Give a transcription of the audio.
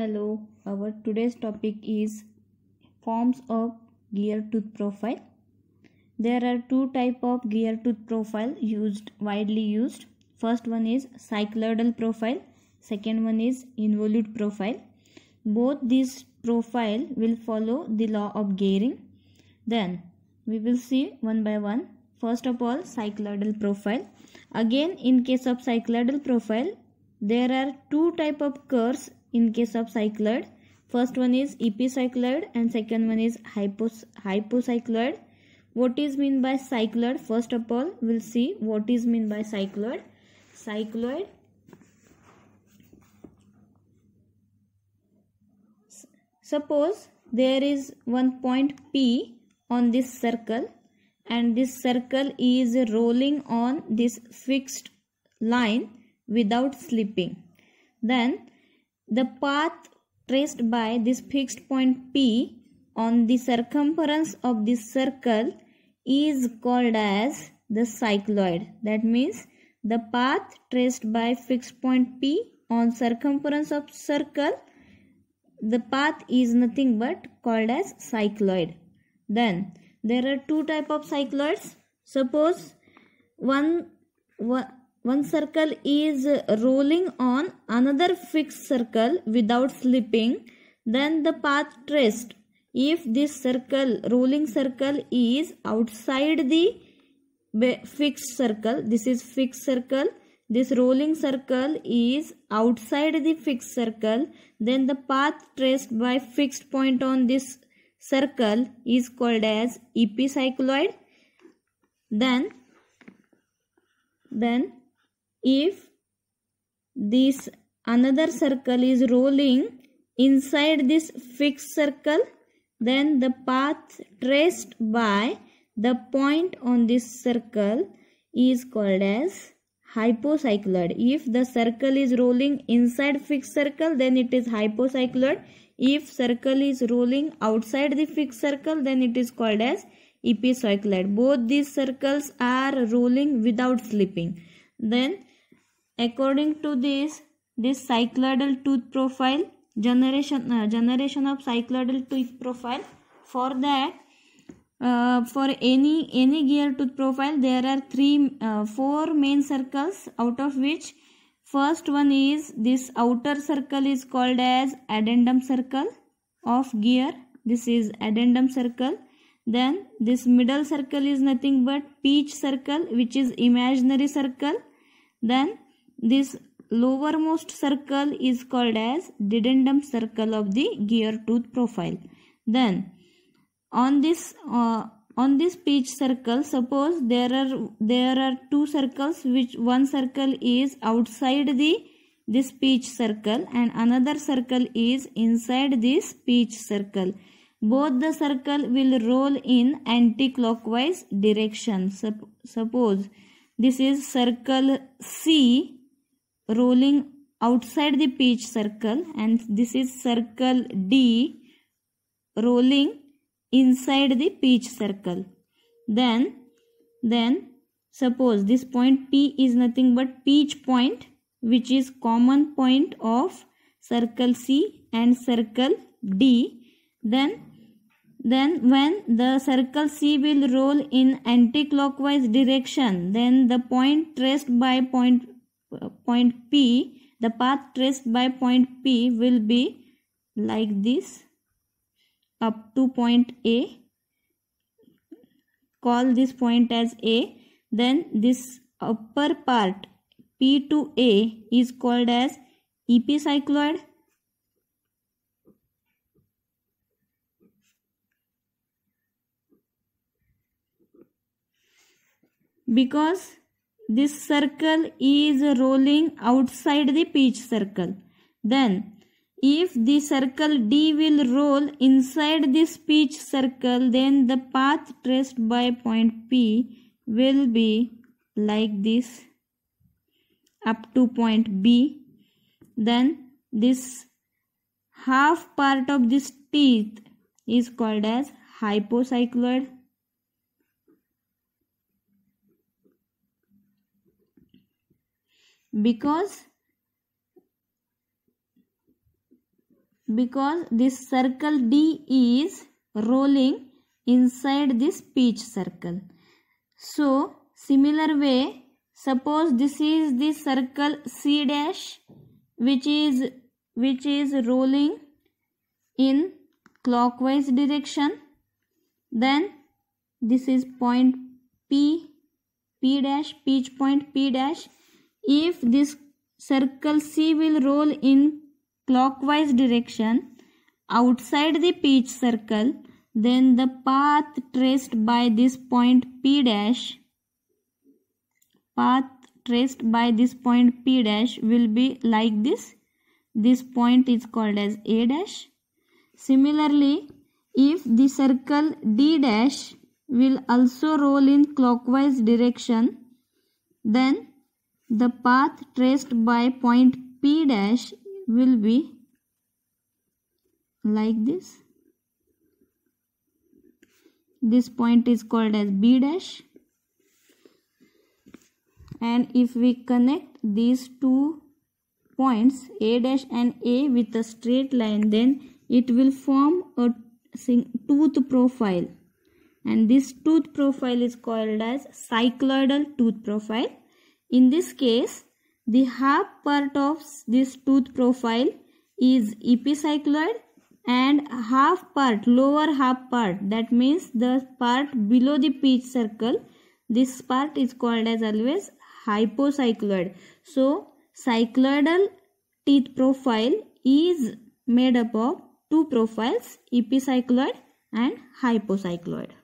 hello our today's topic is forms of gear tooth profile there are two type of gear tooth profile used widely used first one is cycloidal profile second one is involute profile both these profile will follow the law of gearing then we will see one by one first of all cycloidal profile again in case of cycloidal profile there are two type of curves in case of cycloid. First one is epicycloid and second one is hypos hypocycloid. What is mean by cycloid? First of all, we'll see what is mean by cycloid. Cycloid Suppose there is one point P on this circle and this circle is rolling on this fixed line without slipping. Then the path traced by this fixed point P on the circumference of this circle is called as the cycloid. That means the path traced by fixed point P on circumference of circle, the path is nothing but called as cycloid. Then there are two type of cycloids. Suppose one, one one circle is rolling on another fixed circle without slipping then the path traced if this circle rolling circle is outside the fixed circle this is fixed circle this rolling circle is outside the fixed circle then the path traced by fixed point on this circle is called as epicycloid then then if this another circle is rolling inside this fixed circle then the path traced by the point on this circle is called as hypocycloid if the circle is rolling inside fixed circle then it is hypocycloid if circle is rolling outside the fixed circle then it is called as epicycloid both these circles are rolling without slipping then According to this, this cycloidal tooth profile, generation, uh, generation of cycloidal tooth profile, for that, uh, for any any gear tooth profile, there are three, uh, four main circles out of which first one is this outer circle is called as addendum circle of gear. This is addendum circle then this middle circle is nothing but peach circle which is imaginary circle then this lowermost circle is called as dedendum circle of the gear tooth profile. Then on this uh, on this pitch circle suppose there are there are two circles which one circle is outside the this pitch circle and another circle is inside this pitch circle both the circle will roll in anticlockwise direction Sup suppose this is circle c rolling outside the pitch circle and this is circle D rolling inside the pitch circle. Then, then suppose this point P is nothing but pitch point which is common point of circle C and circle D. Then then when the circle C will roll in anticlockwise direction, then the point traced by point point P, the path traced by point P will be like this up to point A. Call this point as A. Then this upper part P to A is called as epicycloid. Because this circle is rolling outside the pitch circle. Then, if the circle D will roll inside this pitch circle, then the path traced by point P will be like this up to point B. Then this half part of this teeth is called as hypocycloid because because this circle D is rolling inside this peach circle. So similar way suppose this is the circle C dash which is which is rolling in clockwise direction then this is point P P dash peach point P dash if this circle C will roll in clockwise direction outside the pitch circle, then the path traced by this point P dash path traced by this point P dash will be like this. This point is called as A dash. Similarly, if the circle D dash will also roll in clockwise direction, then the path traced by point P dash will be like this. This point is called as B dash. And if we connect these two points A dash and A with a straight line then it will form a tooth profile and this tooth profile is called as cycloidal tooth profile in this case, the half part of this tooth profile is epicycloid and half part, lower half part, that means the part below the pitch circle, this part is called as always hypocycloid. So, cycloidal teeth profile is made up of two profiles, epicycloid and hypocycloid.